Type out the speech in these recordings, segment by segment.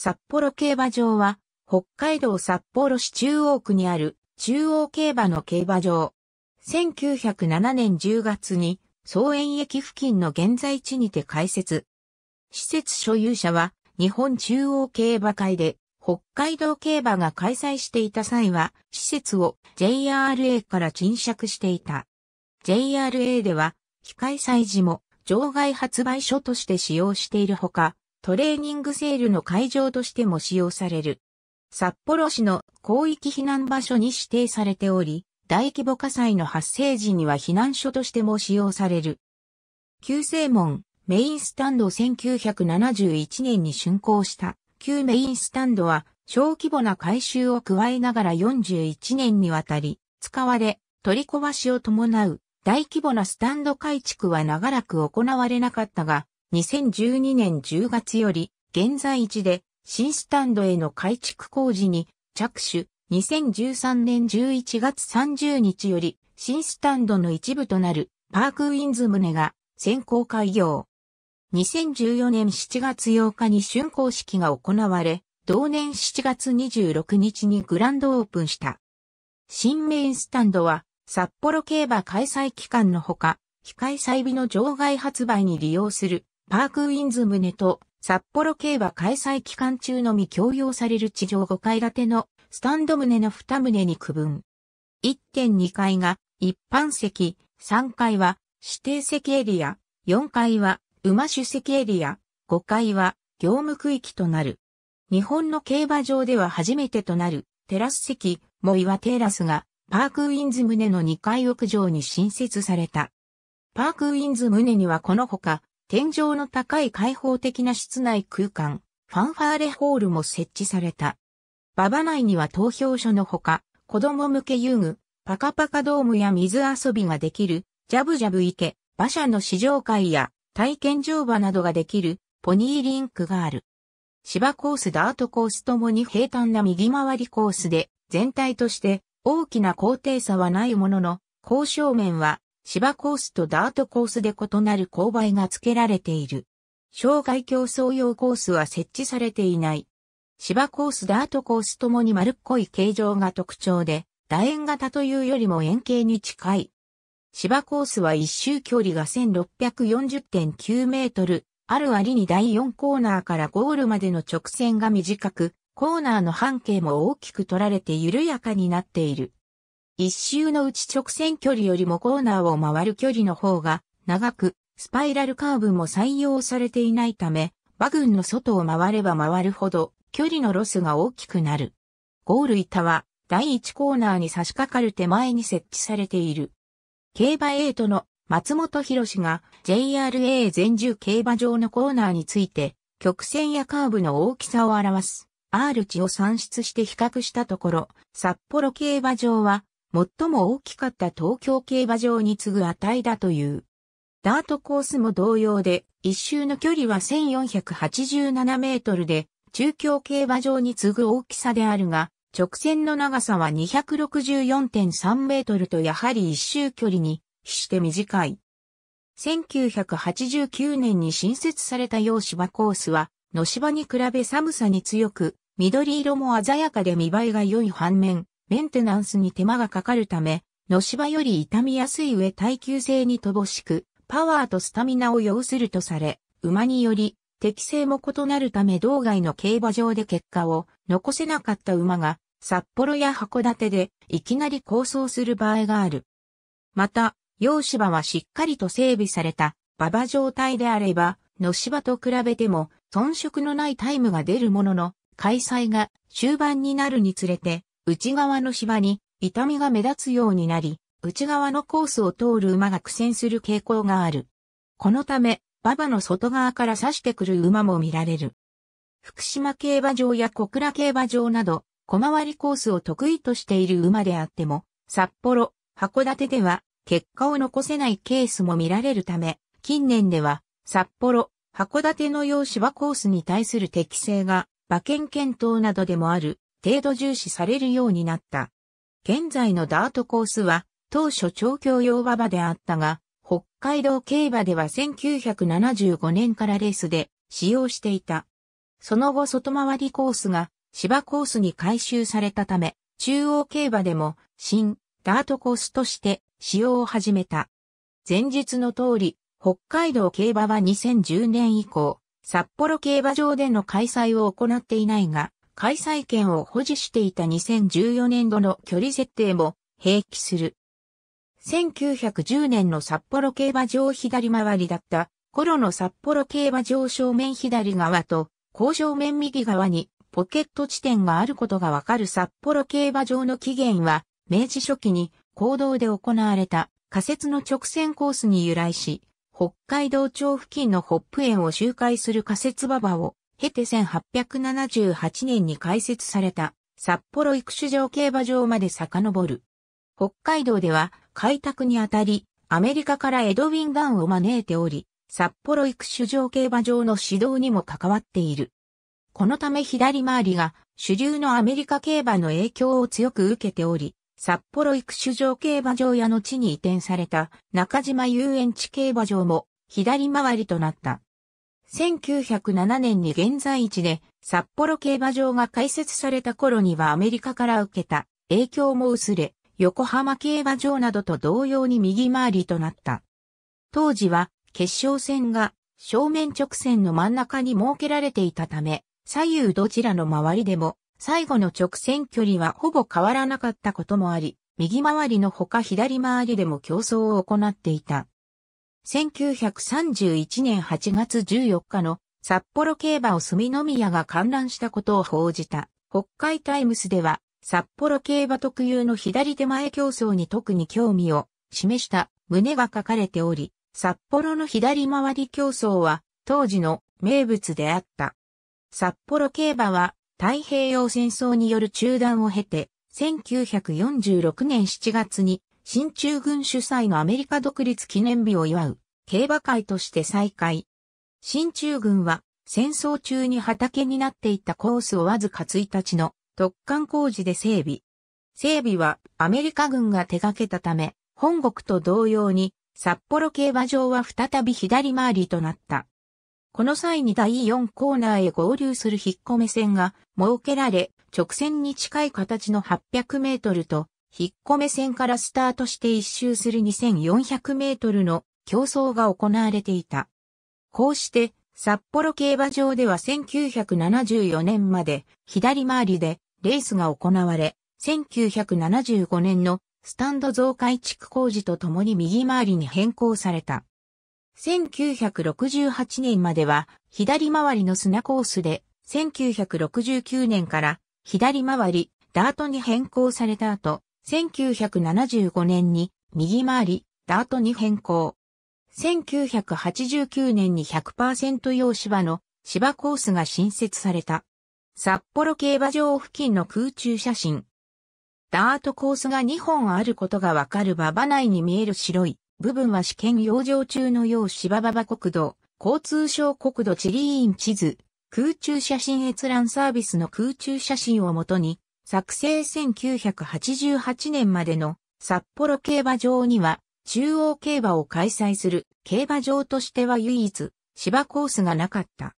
札幌競馬場は、北海道札幌市中央区にある中央競馬の競馬場。1907年10月に、総園駅付近の現在地にて開設。施設所有者は、日本中央競馬会で、北海道競馬が開催していた際は、施設を JRA から賃借していた。JRA では、非開催時も、場外発売所として使用しているほか、トレーニングセールの会場としても使用される。札幌市の広域避難場所に指定されており、大規模火災の発生時には避難所としても使用される。旧正門、メインスタンド1971年に竣工した旧メインスタンドは小規模な改修を加えながら41年にわたり使われ取り壊しを伴う大規模なスタンド改築は長らく行われなかったが2012年10月より、現在地で、新スタンドへの改築工事に着手、2013年11月30日より、新スタンドの一部となる、パークウィンズ棟が、先行開業。2014年7月8日に竣工式が行われ、同年7月26日にグランドオープンした。新メインスタンドは、札幌競馬開催期間のほか、非開催日の場外発売に利用するパークウィンズ棟と札幌競馬開催期間中のみ供用される地上5階建てのスタンド棟の2棟に区分。1.2階が一般席、3階は指定席エリア、4階は馬主席エリア、5階は業務区域となる。日本の競馬場では初めてとなるテラス席、も岩テラスがパークウィンズ棟の2階屋上に新設された。パークウィンズ棟にはこのほか天井の高い開放的な室内空間、ファンファーレホールも設置された。馬場内には投票所のほか、子供向け遊具、パカパカドームや水遊びができる、ジャブジャブ池、馬車の試乗会や体験乗馬などができる、ポニーリンクがある。芝コースダートコースともに平坦な右回りコースで、全体として大きな高低差はないものの、高正面は芝コースとダートコースで異なる勾配が付けられている。障害競争用コースは設置されていない。芝コース、ダートコースともに丸っこい形状が特徴で、楕円型というよりも円形に近い。芝コースは一周距離が1640.9メートル、ある割に第4コーナーからゴールまでの直線が短く、コーナーの半径も大きく取られて緩やかになっている。一周のうち直線距離よりもコーナーを回る距離の方が長く、スパイラルカーブも採用されていないため、馬群の外を回れば回るほど距離のロスが大きくなる。ゴール板は第1コーナーに差し掛かる手前に設置されている。競馬エイトの松本博士が JRA 全重競馬場のコーナーについて曲線やカーブの大きさを表す R 値を算出して比較したところ、札幌競馬場は最も大きかった東京競馬場に次ぐ値だという。ダートコースも同様で、一周の距離は1487メートルで、中京競馬場に次ぐ大きさであるが、直線の長さは264.3メートルとやはり一周距離に比して短い。1989年に新設された洋芝コースは、野芝に比べ寒さに強く、緑色も鮮やかで見栄えが良い反面、メンテナンスに手間がかかるため、の芝より傷みやすい上耐久性に乏しく、パワーとスタミナを要するとされ、馬により適性も異なるため道外の競馬場で結果を残せなかった馬が、札幌や函館でいきなり構想する場合がある。また、洋芝はしっかりと整備された馬場状態であれば、野芝と比べても遜色のないタイムが出るものの、開催が終盤になるにつれて内側の芝に痛みが目立つようになり、内側のコースを通る馬が苦戦する傾向がある。このため、馬場の外側から刺してくる馬も見られる。福島競馬場や小倉競馬場など、小回りコースを得意としている馬であっても、札幌、函館では結果を残せないケースも見られるため、近年では札幌、函館の用芝コースに対する適性が馬券検討などでもある程度重視されるようになった。現在のダートコースは、当初調教用馬場であったが、北海道競馬では1975年からレースで使用していた。その後外回りコースが芝コースに改修されたため、中央競馬でも新ダートコースとして使用を始めた。前述の通り、北海道競馬は2010年以降、札幌競馬場での開催を行っていないが、開催権を保持していた2014年度の距離設定も併記する。1910年の札幌競馬場左回りだった頃の札幌競馬場正面左側と工場面右側にポケット地点があることがわかる札幌競馬場の起源は明治初期に公道で行われた仮設の直線コースに由来し、北海道庁付近のホップ園を周回する仮設馬場を経て1878年に開設された札幌育種場競馬場まで遡る。北海道では開拓にあたり、アメリカからエドウィン・ガンを招いており、札幌育種場競馬場の指導にも関わっている。このため左回りが主流のアメリカ競馬の影響を強く受けており、札幌育種場競馬場やの地に移転された中島遊園地競馬場も左回りとなった。1907年に現在地で札幌競馬場が開設された頃にはアメリカから受けた影響も薄れ、横浜競馬場などと同様に右回りとなった。当時は決勝戦が正面直線の真ん中に設けられていたため、左右どちらの周りでも最後の直線距離はほぼ変わらなかったこともあり、右回りのほか左回りでも競争を行っていた。1931年8月14日の札幌競馬を住宮が観覧したことを報じた北海タイムスでは札幌競馬特有の左手前競争に特に興味を示した旨が書かれており、札幌の左回り競争は当時の名物であった。札幌競馬は太平洋戦争による中断を経て1946年7月に新中軍主催のアメリカ独立記念日を祝う競馬会として再開。新中軍は戦争中に畑になっていたコースをわずか1日の突貫工事で整備。整備はアメリカ軍が手掛けたため、本国と同様に札幌競馬場は再び左回りとなった。この際に第4コーナーへ合流する引っ込め線が設けられ、直線に近い形の800メートルと引っ込め線からスタートして一周する2400メートルの競争が行われていた。こうして、札幌競馬場では1974年まで左回りでレースが行われ、1975年のスタンド増改築工事とともに右回りに変更された。1968年までは左回りの砂コースで、1969年から左回りダートに変更された後、1975年に右回り、ダートに変更。1989年に100%用芝の芝コースが新設された。札幌競馬場付近の空中写真。ダートコースが2本あることがわかる馬場内に見える白い部分は試験養生中の用芝馬場国土、交通省国土地理院地図、空中写真閲覧サービスの空中写真をもとに作成1988年までの札幌競馬場には中央競馬を開催する競馬場としては唯一芝コースがなかった。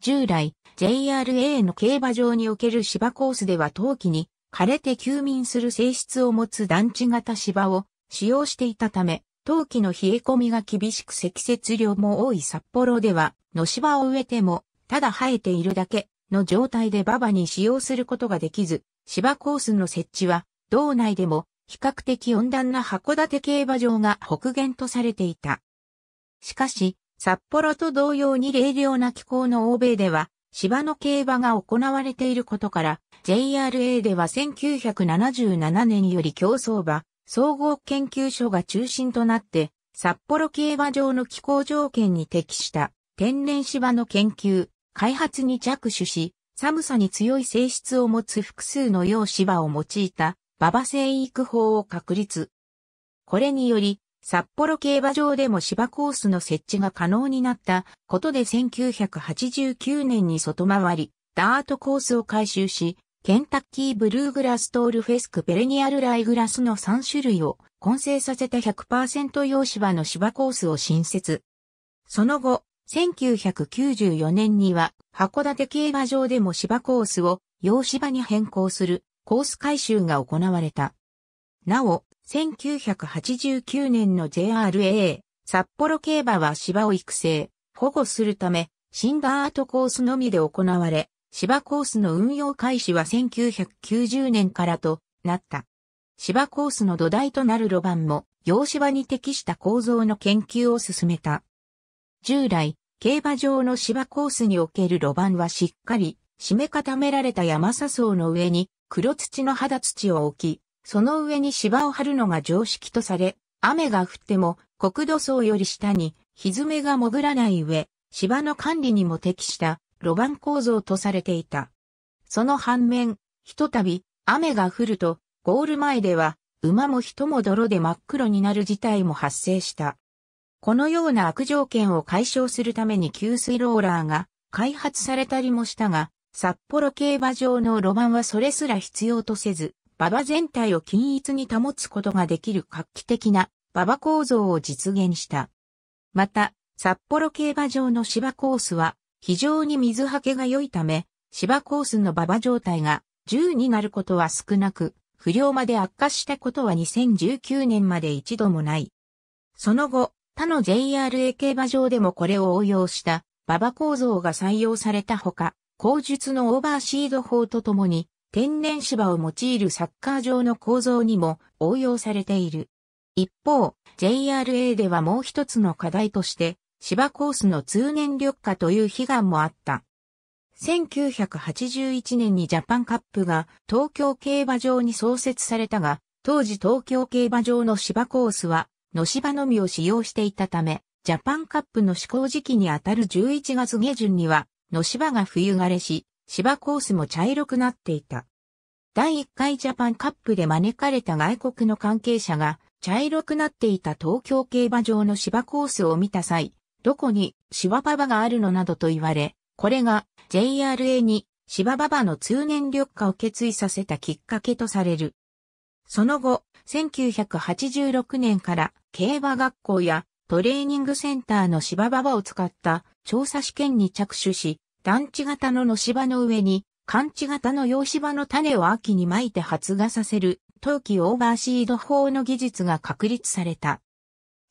従来 JRA の競馬場における芝コースでは冬季に枯れて休眠する性質を持つ団地型芝を使用していたため、冬季の冷え込みが厳しく積雪量も多い札幌では、野芝を植えても、ただ生えているだけ、の状態で馬場に使用することができず、芝コースの設置は、道内でも比較的温暖な函館競馬場が北限とされていた。しかし、札幌と同様に冷涼な気候の欧米では、芝の競馬が行われていることから、JRA では1977年より競争馬、総合研究所が中心となって、札幌競馬場の気候条件に適した天然芝の研究、開発に着手し、寒さに強い性質を持つ複数の洋芝を用いた馬場生育法を確立。これにより、札幌競馬場でも芝コースの設置が可能になったことで1989年に外回り、ダートコースを改修し、ケンタッキーブルーグラストールフェスクペレニアルライグラスの3種類を混成させた100%用芝の芝コースを新設。その後、1994年には函館競馬場でも芝コースを洋芝に変更するコース改修が行われた。なお、1989年の JRA 札幌競馬は芝を育成、保護するため、シンダートコースのみで行われ、芝コースの運用開始は1990年からとなった。芝コースの土台となる路盤も、洋芝に適した構造の研究を進めた。従来、競馬場の芝コースにおける路盤はしっかり、締め固められた山砂層の上に黒土の肌土を置き、その上に芝を張るのが常識とされ、雨が降っても国土層より下に蹄めが潜らない上、芝の管理にも適した路盤構造とされていた。その反面、ひとたび雨が降ると、ゴール前では馬も人も泥で真っ黒になる事態も発生した。このような悪条件を解消するために給水ローラーが開発されたりもしたが、札幌競馬場の路盤はそれすら必要とせず、馬場全体を均一に保つことができる画期的な馬場構造を実現した。また、札幌競馬場の芝コースは非常に水はけが良いため、芝コースの馬場状態が10になることは少なく、不良まで悪化したことは2019年まで一度もない。その後、他の JRA 競馬場でもこれを応用した馬場構造が採用されたほか、後述のオーバーシード法とともに、天然芝を用いるサッカー場の構造にも応用されている。一方、JRA ではもう一つの課題として、芝コースの通年緑化という悲願もあった。1981年にジャパンカップが東京競馬場に創設されたが、当時東京競馬場の芝コースはのしばのみを使用していたため、ジャパンカップの施行時期にあたる11月下旬には、のしばが冬枯れし、芝コースも茶色くなっていた。第1回ジャパンカップで招かれた外国の関係者が、茶色くなっていた東京競馬場の芝コースを見た際、どこに芝馬場があるのなどと言われ、これが JRA に芝馬場の通年緑化を決意させたきっかけとされる。その後、1986年から競馬学校やトレーニングセンターの芝馬場を使った調査試験に着手し、団地型の野芝の上に、寒地型の洋芝の種を秋にまいて発芽させる、冬季オーバーシード法の技術が確立された。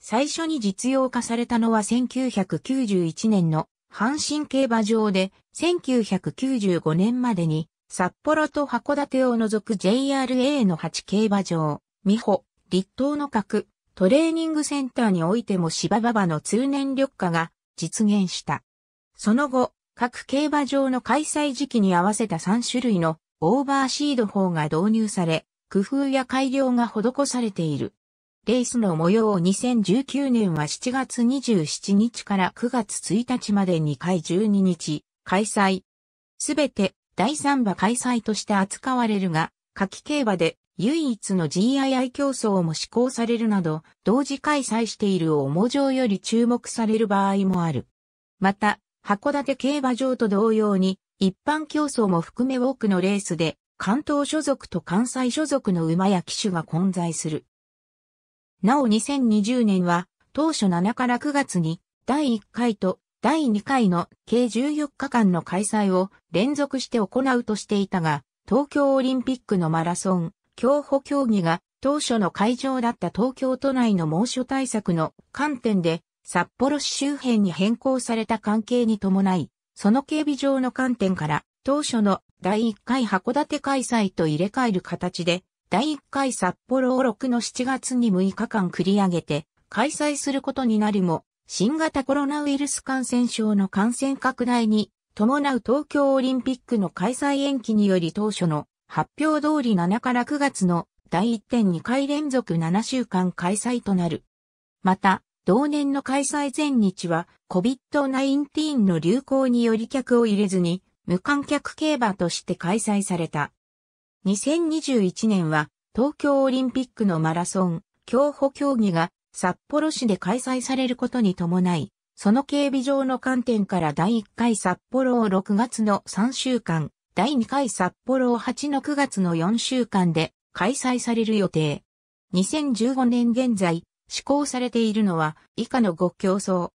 最初に実用化されたのは1991年の阪神競馬場で1995年までに札幌と函館を除く JRA の8競馬場、美穂、立東の角、トレーニングセンターにおいても芝馬場の通年緑化が実現した。その後、各競馬場の開催時期に合わせた3種類のオーバーシード法が導入され、工夫や改良が施されている。レースの模様を2019年は7月27日から9月1日まで2回12日開催。すべて第3馬開催として扱われるが、夏季競馬で唯一の GII 競争も施行されるなど、同時開催している重うより注目される場合もある。また、函館競馬場と同様に、一般競争も含め多くのレースで、関東所属と関西所属の馬や騎手が混在する。なお2020年は、当初7から9月に、第1回と第2回の計14日間の開催を連続して行うとしていたが、東京オリンピックのマラソン、競歩競技が当初の会場だった東京都内の猛暑対策の観点で札幌市周辺に変更された関係に伴い、その警備上の観点から当初の第1回函館開催と入れ替える形で第1回札幌を6の7月に6日間繰り上げて開催することになるも新型コロナウイルス感染症の感染拡大に伴う東京オリンピックの開催延期により当初の発表通り7から9月の第1.2回連続7週間開催となる。また、同年の開催前日は COVID-19 の流行により客を入れずに無観客競馬として開催された。2021年は東京オリンピックのマラソン、競歩競技が札幌市で開催されることに伴い、その警備上の観点から第1回札幌を6月の3週間、第2回札幌を8の9月の4週間で開催される予定。2015年現在、施行されているのは以下の5競争。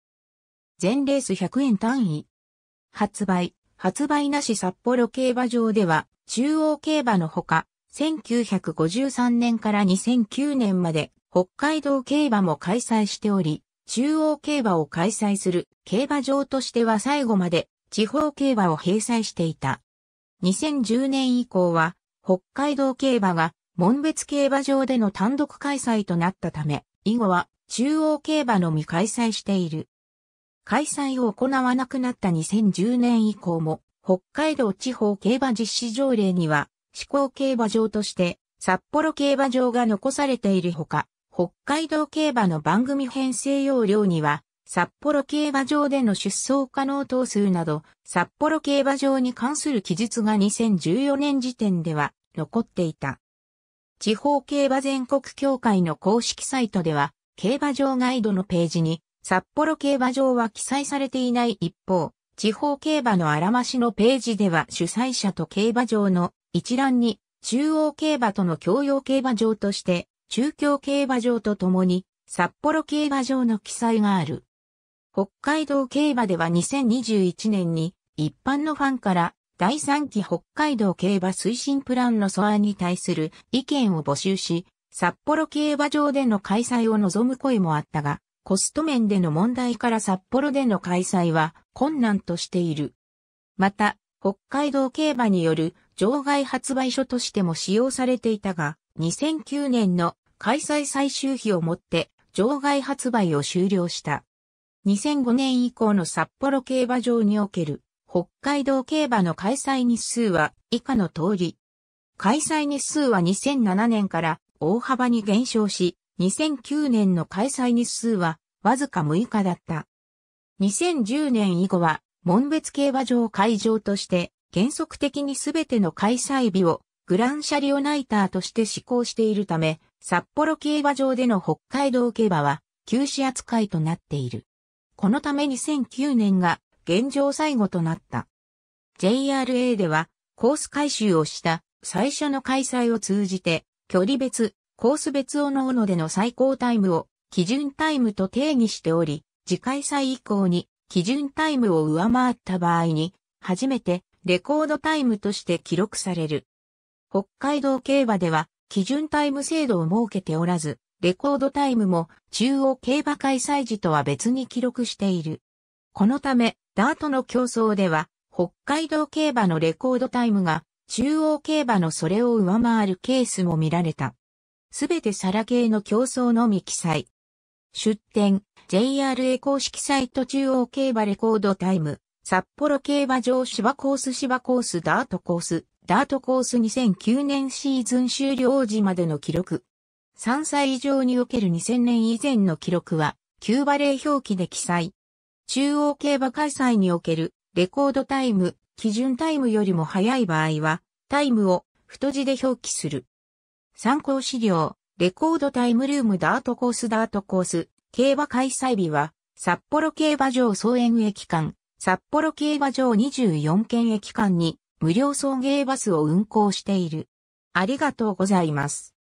全レース100円単位。発売、発売なし札幌競馬場では、中央競馬のほか、1953年から2009年まで北海道競馬も開催しており、中央競馬を開催する競馬場としては最後まで地方競馬を閉催していた。2010年以降は、北海道競馬が門別競馬場での単独開催となったため、以後は中央競馬のみ開催している。開催を行わなくなった2010年以降も、北海道地方競馬実施条例には、施行競馬場として、札幌競馬場が残されているほか、北海道競馬の番組編成要領には、札幌競馬場での出走可能等数など、札幌競馬場に関する記述が2014年時点では残っていた。地方競馬全国協会の公式サイトでは、競馬場ガイドのページに、札幌競馬場は記載されていない一方、地方競馬のあらましのページでは主催者と競馬場の一覧に、中央競馬との共用競馬場として、中京競馬場とともに、札幌競馬場の記載がある。北海道競馬では2021年に一般のファンから第3期北海道競馬推進プランの素案に対する意見を募集し、札幌競馬場での開催を望む声もあったが、コスト面での問題から札幌での開催は困難としている。また、北海道競馬による場外発売所としても使用されていたが、2009年の開催最終日をもって場外発売を終了した。2005年以降の札幌競馬場における北海道競馬の開催日数は以下の通り。開催日数は2007年から大幅に減少し、2009年の開催日数はわずか6日だった。2010年以後は、門別競馬場会場として、原則的に全ての開催日をグランシャリオナイターとして施行しているため、札幌競馬場での北海道競馬は休止扱いとなっている。このため2009年が現状最後となった。JRA ではコース回収をした最初の開催を通じて距離別、コース別おのおのでの最高タイムを基準タイムと定義しており、次開催以降に基準タイムを上回った場合に、初めてレコードタイムとして記録される。北海道競馬では基準タイム制度を設けておらず、レコードタイムも中央競馬開催時とは別に記録している。このため、ダートの競争では、北海道競馬のレコードタイムが中央競馬のそれを上回るケースも見られた。すべてサラ系の競争のみ記載。出展、JRA 公式サイト中央競馬レコードタイム、札幌競馬場芝コース芝コースダートコース、ダートコース2009年シーズン終了時までの記録。3歳以上における2000年以前の記録は、9バレー表記で記載。中央競馬開催におけるレコードタイム、基準タイムよりも早い場合は、タイムを太字で表記する。参考資料、レコードタイムルームダートコースダートコース、競馬開催日は、札幌競馬場総園駅間、札幌競馬場24県駅間に無料送迎バスを運行している。ありがとうございます。